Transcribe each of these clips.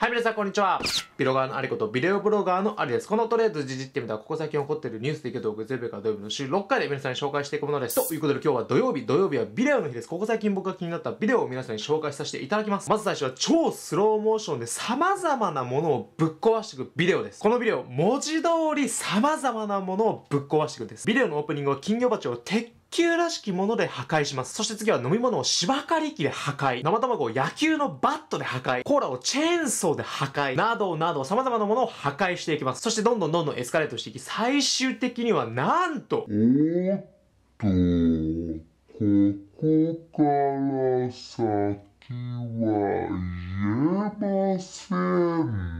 はい、皆さん、こんにちは。ビロガーのありこと、ビデオブロガーのありです。このトレードじじってみたら、ここ最近起こってるニュースでいけど、全部から土曜日の週6回で皆さんに紹介していくものです。ということで、今日は土曜日、土曜日はビデオの日です。ここ最近僕が気になったビデオを皆さんに紹介させていただきます。まず最初は、超スローモーションで様々なものをぶっ壊していくビデオです。このビデオ、文字通り様々なものをぶっ壊していくんです。ビデオのオープニングは金魚鉢を鉄球らしきもので破壊します。そして次は飲み物を芝刈り機で破壊。生卵を野球のバットで破壊。コーラをチェーンソーで破壊。などなど様々なものを破壊していきます。そしてどんどんどんどんエスカレートしていき、最終的にはなんと、おっと、ここから先は言えません。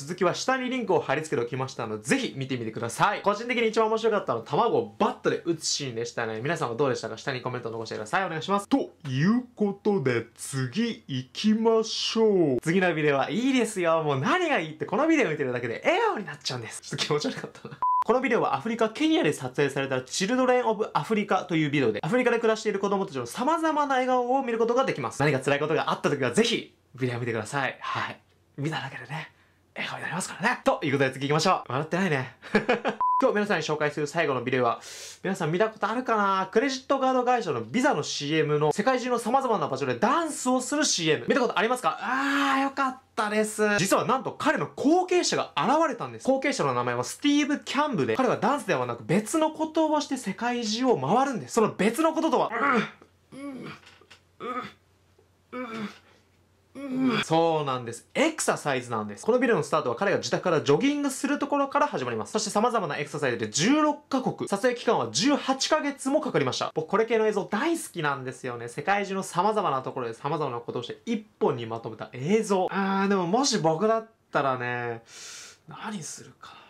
続きは下にリンクを貼り付けておきましたので、ぜひ見てみてください。個人的に一番面白かったのは、卵をバットで打つシーンでしたね。皆さんはどうでしたか下にコメント残してください。お願いします。ということで、次行きましょう。次のビデオはいいですよ。もう何がいいって、このビデオ見てるだけで笑顔になっちゃうんです。ちょっと気持ち悪かったな。このビデオはアフリカ、ケニアで撮影されたチルドレン・オブ・アフリカというビデオで、アフリカで暮らしている子供たちの様々な笑顔を見ることができます。何か辛いことがあった時はぜひ、ビデオ見てください。はい。見ただけでね。笑顔になりますからねということで次行きましょう笑ってないね 今日皆さんに紹介する最後のビデオは、皆さん見たことあるかなクレジットカード会社のビザの CM の世界中の様々な場所でダンスをする CM。見たことありますかあー、よかった。です。実はなんと彼の後継者が現れたんです。後継者の名前はスティーブ・キャンブで、彼はダンスではなく別のことをして世界中を回るんです。その別のこととは、うんそうなんです。エクササイズなんです。このビルのスタートは彼が自宅からジョギングするところから始まります。そして様々なエクササイズで16カ国、撮影期間は18ヶ月もかかりました。僕これ系の映像大好きなんですよね。世界中の様々なところで様々なことをして一本にまとめた映像。あー、でももし僕だったらね、何するかな。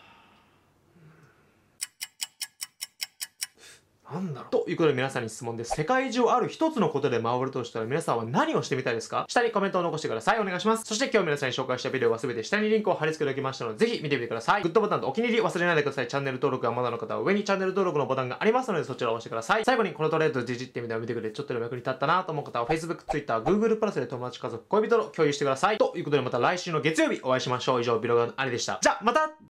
なんだろうということで皆さんに質問です。世界中ある一つのことで守るとしたら皆さんは何をしてみたいですか下にコメントを残してください。お願いします。そして今日皆さんに紹介したビデオは全て下にリンクを貼り付けておきましたので、ぜひ見てみてください。グッドボタンとお気に入り忘れないでください。チャンネル登録がまだの方は上にチャンネル登録のボタンがありますので、そちらを押してください。最後にこのトレードデじジってみてを見てくれてちょっとでも役に立ったなと思う方は Facebook、Twitter、Google プラスで友達、家族、恋人と共有してください。ということでまた来週の月曜日お会いしましょう。以上、ビロガンありでした。じゃ、また